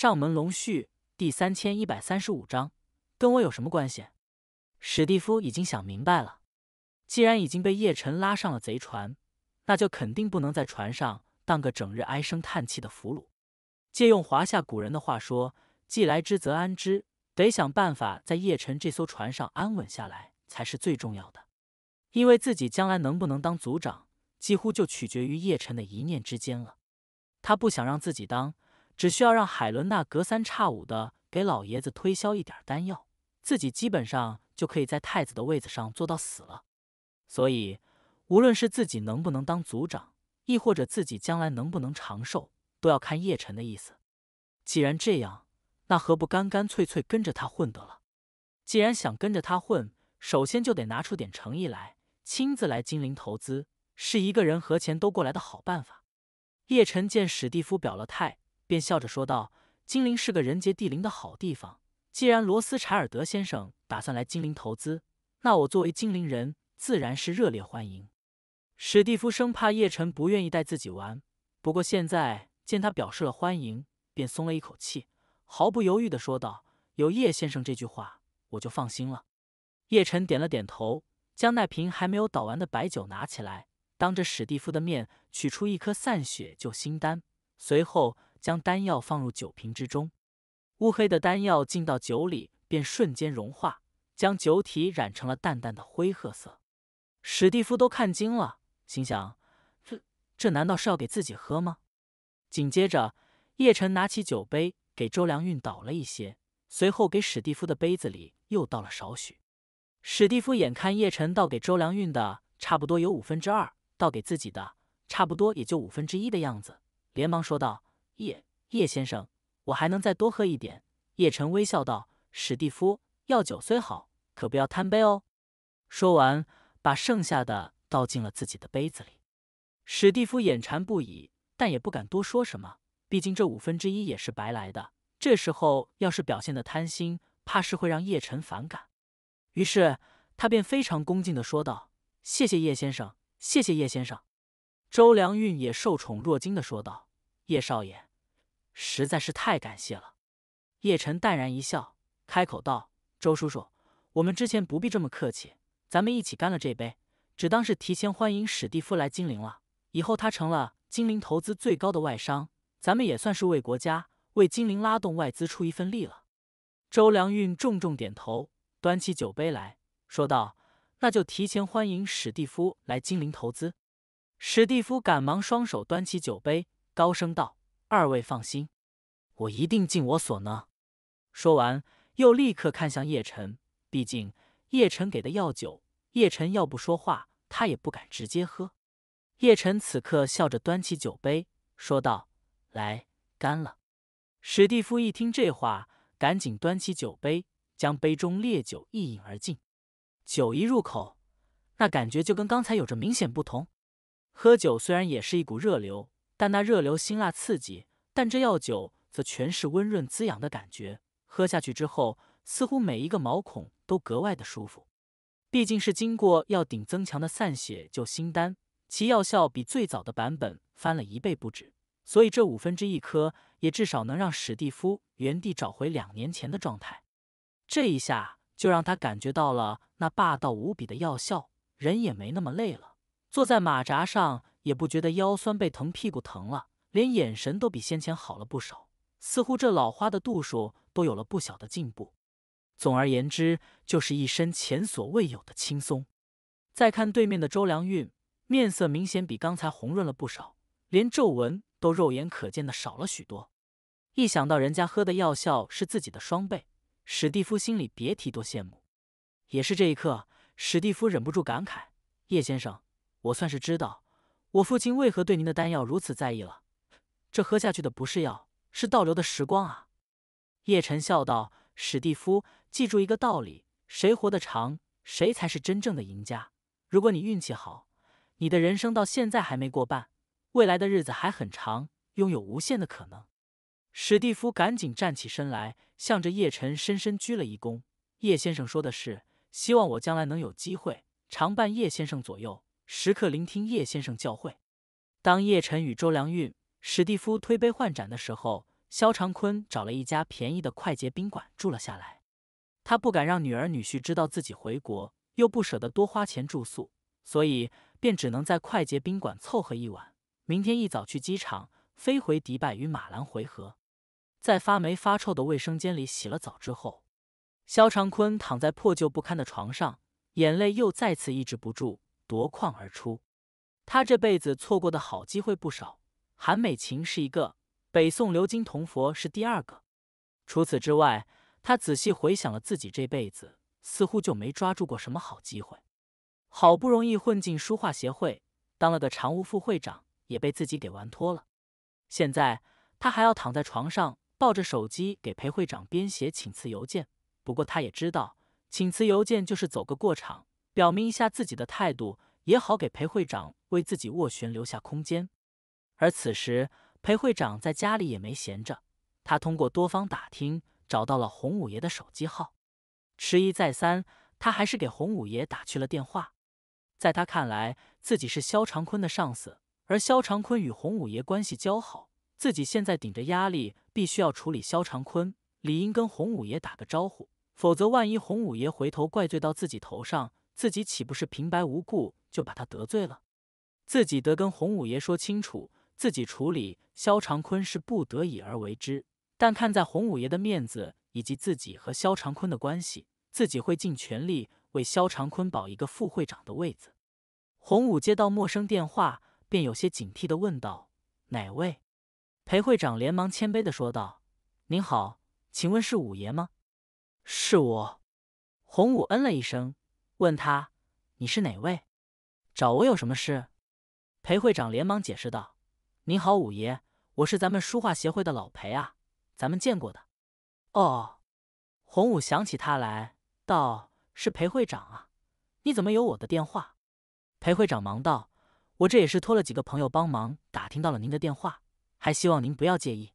上门龙婿第三千一百三十五章，跟我有什么关系？史蒂夫已经想明白了，既然已经被叶辰拉上了贼船，那就肯定不能在船上当个整日唉声叹气的俘虏。借用华夏古人的话说，“既来之，则安之”，得想办法在叶辰这艘船上安稳下来才是最重要的。因为自己将来能不能当族长，几乎就取决于叶辰的一念之间了。他不想让自己当。只需要让海伦娜隔三差五的给老爷子推销一点丹药，自己基本上就可以在太子的位子上坐到死了。所以，无论是自己能不能当族长，亦或者自己将来能不能长寿，都要看叶辰的意思。既然这样，那何不干干脆脆跟着他混得了？既然想跟着他混，首先就得拿出点诚意来，亲自来金陵投资，是一个人和钱都过来的好办法。叶辰见史蒂夫表了态。便笑着说道：“精灵是个人杰地灵的好地方。既然罗斯柴尔德先生打算来精灵投资，那我作为精灵人，自然是热烈欢迎。”史蒂夫生怕叶晨不愿意带自己玩，不过现在见他表示了欢迎，便松了一口气，毫不犹豫地说道：“有叶先生这句话，我就放心了。”叶晨点了点头，将那瓶还没有倒完的白酒拿起来，当着史蒂夫的面取出一颗散血救心丹，随后。将丹药放入酒瓶之中，乌黑的丹药浸到酒里，便瞬间融化，将酒体染成了淡淡的灰褐色。史蒂夫都看惊了，心想：这这难道是要给自己喝吗？紧接着，叶辰拿起酒杯给周良运倒了一些，随后给史蒂夫的杯子里又倒了少许。史蒂夫眼看叶辰倒给周良运的差不多有五分之二，倒给自己的差不多也就五分之一的样子，连忙说道。叶叶先生，我还能再多喝一点。”叶晨微笑道，“史蒂夫，药酒虽好，可不要贪杯哦。”说完，把剩下的倒进了自己的杯子里。史蒂夫眼馋不已，但也不敢多说什么，毕竟这五分之一也是白来的。这时候要是表现的贪心，怕是会让叶晨反感。于是他便非常恭敬地说道：“谢谢叶先生，谢谢叶先生。”周良运也受宠若惊地说道：“叶少爷。”实在是太感谢了，叶晨淡然一笑，开口道：“周叔叔，我们之前不必这么客气，咱们一起干了这杯，只当是提前欢迎史蒂夫来金陵了。以后他成了金陵投资最高的外商，咱们也算是为国家、为金陵拉动外资出一份力了。”周良运重重点头，端起酒杯来说道：“那就提前欢迎史蒂夫来金陵投资。”史蒂夫赶忙双手端起酒杯，高声道。二位放心，我一定尽我所能。说完，又立刻看向叶辰。毕竟叶辰给的药酒，叶辰要不说话，他也不敢直接喝。叶辰此刻笑着端起酒杯，说道：“来，干了。”史蒂夫一听这话，赶紧端起酒杯，将杯中烈酒一饮而尽。酒一入口，那感觉就跟刚才有着明显不同。喝酒虽然也是一股热流。但那热流辛辣刺激，但这药酒则全是温润滋养的感觉。喝下去之后，似乎每一个毛孔都格外的舒服。毕竟是经过药鼎增强的散血救心丹，其药效比最早的版本翻了一倍不止，所以这五分之一颗也至少能让史蒂夫原地找回两年前的状态。这一下就让他感觉到了那霸道无比的药效，人也没那么累了。坐在马扎上。也不觉得腰酸背疼、屁股疼了，连眼神都比先前好了不少，似乎这老花的度数都有了不小的进步。总而言之，就是一身前所未有的轻松。再看对面的周良运，面色明显比刚才红润了不少，连皱纹都肉眼可见的少了许多。一想到人家喝的药效是自己的双倍，史蒂夫心里别提多羡慕。也是这一刻，史蒂夫忍不住感慨：“叶先生，我算是知道。”我父亲为何对您的丹药如此在意了？这喝下去的不是药，是倒流的时光啊！叶晨笑道：“史蒂夫，记住一个道理，谁活得长，谁才是真正的赢家。如果你运气好，你的人生到现在还没过半，未来的日子还很长，拥有无限的可能。”史蒂夫赶紧站起身来，向着叶晨深深鞠了一躬：“叶先生说的是，希望我将来能有机会常伴叶先生左右。”时刻聆听叶先生教诲。当叶晨与周良运、史蒂夫推杯换盏的时候，肖长坤找了一家便宜的快捷宾馆住了下来。他不敢让女儿女婿知道自己回国，又不舍得多花钱住宿，所以便只能在快捷宾馆凑合一晚，明天一早去机场飞回迪拜与马兰回合。在发霉发臭的卫生间里洗了澡之后，肖长坤躺在破旧不堪的床上，眼泪又再次抑制不住。夺眶而出。他这辈子错过的好机会不少，韩美琴是一个，北宋鎏金铜佛是第二个。除此之外，他仔细回想了自己这辈子，似乎就没抓住过什么好机会。好不容易混进书画协会，当了个常务副会长，也被自己给玩脱了。现在他还要躺在床上抱着手机给裴会长编写请辞邮件。不过他也知道，请辞邮件就是走个过场。表明一下自己的态度也好，给裴会长为自己斡旋留下空间。而此时，裴会长在家里也没闲着，他通过多方打听找到了洪五爷的手机号。迟疑再三，他还是给洪五爷打去了电话。在他看来，自己是肖长坤的上司，而肖长坤与洪五爷关系交好，自己现在顶着压力，必须要处理肖长坤，理应跟洪五爷打个招呼，否则万一洪五爷回头怪罪到自己头上。自己岂不是平白无故就把他得罪了？自己得跟洪五爷说清楚，自己处理肖长坤是不得已而为之。但看在洪五爷的面子，以及自己和肖长坤的关系，自己会尽全力为肖长坤保一个副会长的位子。洪武接到陌生电话，便有些警惕的问道：“哪位？”裴会长连忙谦卑的说道：“您好，请问是五爷吗？”“是我。”洪武嗯了一声。问他：“你是哪位？找我有什么事？”裴会长连忙解释道：“您好，五爷，我是咱们书画协会的老裴啊，咱们见过的。”哦，洪武想起他来，道：“是裴会长啊，你怎么有我的电话？”裴会长忙道：“我这也是托了几个朋友帮忙打听到了您的电话，还希望您不要介意。”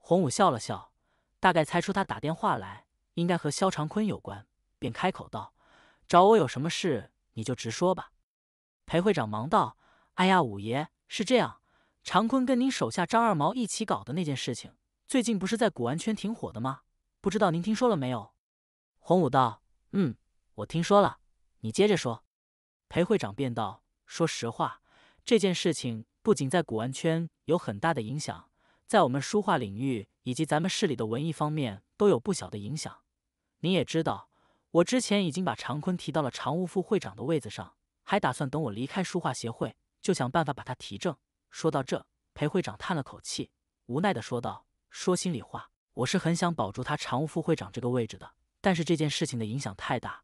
洪武笑了笑，大概猜出他打电话来应该和肖长坤有关，便开口道。找我有什么事，你就直说吧。裴会长忙道：“哎呀，五爷是这样，常坤跟您手下张二毛一起搞的那件事情，最近不是在古玩圈挺火的吗？不知道您听说了没有？”洪武道：“嗯，我听说了。你接着说。”裴会长便道：“说实话，这件事情不仅在古玩圈有很大的影响，在我们书画领域以及咱们市里的文艺方面都有不小的影响。您也知道。”我之前已经把常坤提到了常务副会长的位子上，还打算等我离开书画协会，就想办法把他提正。说到这，裴会长叹了口气，无奈的说道：“说心里话，我是很想保住他常务副会长这个位置的，但是这件事情的影响太大，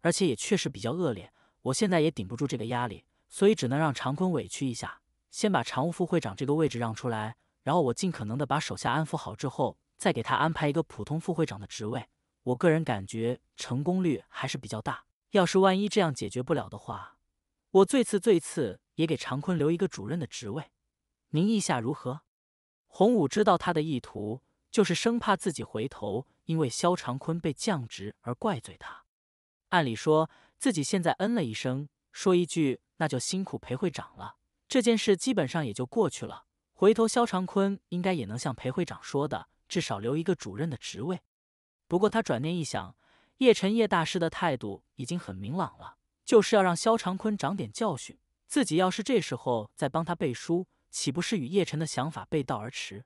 而且也确实比较恶劣，我现在也顶不住这个压力，所以只能让常坤委屈一下，先把常务副会长这个位置让出来，然后我尽可能的把手下安抚好之后，再给他安排一个普通副会长的职位。”我个人感觉成功率还是比较大。要是万一这样解决不了的话，我最次最次也给常坤留一个主任的职位。您意下如何？洪武知道他的意图，就是生怕自己回头因为肖长坤被降职而怪罪他。按理说，自己现在嗯了一声，说一句“那就辛苦裴会长了”，这件事基本上也就过去了。回头肖长坤应该也能像裴会长说的，至少留一个主任的职位。不过他转念一想，叶辰叶大师的态度已经很明朗了，就是要让肖长坤长点教训。自己要是这时候再帮他背书，岂不是与叶辰的想法背道而驰？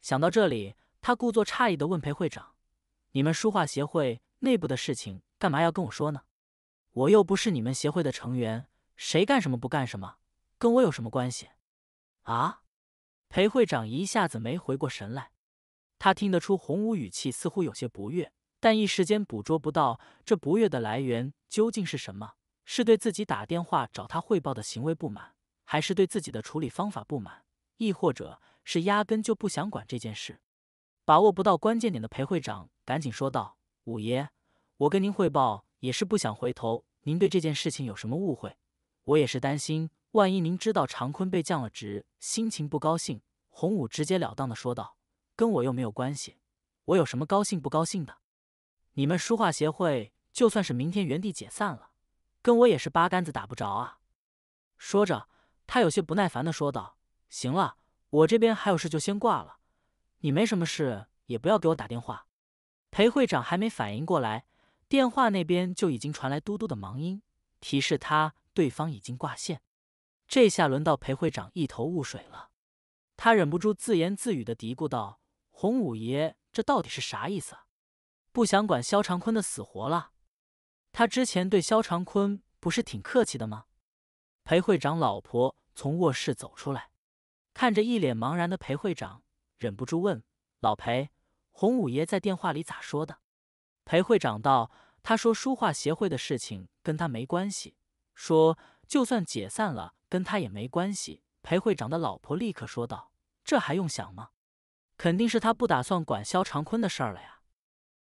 想到这里，他故作诧异的问裴会长：“你们书画协会内部的事情，干嘛要跟我说呢？我又不是你们协会的成员，谁干什么不干什么，跟我有什么关系？”啊！裴会长一下子没回过神来。他听得出洪武语气似乎有些不悦，但一时间捕捉不到这不悦的来源究竟是什么？是对自己打电话找他汇报的行为不满，还是对自己的处理方法不满，亦或者是压根就不想管这件事？把握不到关键点的裴会长赶紧说道：“五爷，我跟您汇报也是不想回头，您对这件事情有什么误会？我也是担心，万一您知道常坤被降了职，心情不高兴。”洪武直截了当的说道。跟我又没有关系，我有什么高兴不高兴的？你们书画协会就算是明天原地解散了，跟我也是八竿子打不着啊！说着，他有些不耐烦的说道：“行了，我这边还有事，就先挂了。你没什么事，也不要给我打电话。”裴会长还没反应过来，电话那边就已经传来嘟嘟的忙音，提示他对方已经挂线。这下轮到裴会长一头雾水了，他忍不住自言自语的嘀咕道。洪五爷，这到底是啥意思？不想管肖长坤的死活了？他之前对肖长坤不是挺客气的吗？裴会长老婆从卧室走出来，看着一脸茫然的裴会长，忍不住问：“老裴，洪五爷在电话里咋说的？”裴会长道：“他说书画协会的事情跟他没关系，说就算解散了，跟他也没关系。”裴会长的老婆立刻说道：“这还用想吗？”肯定是他不打算管肖长坤的事儿了呀。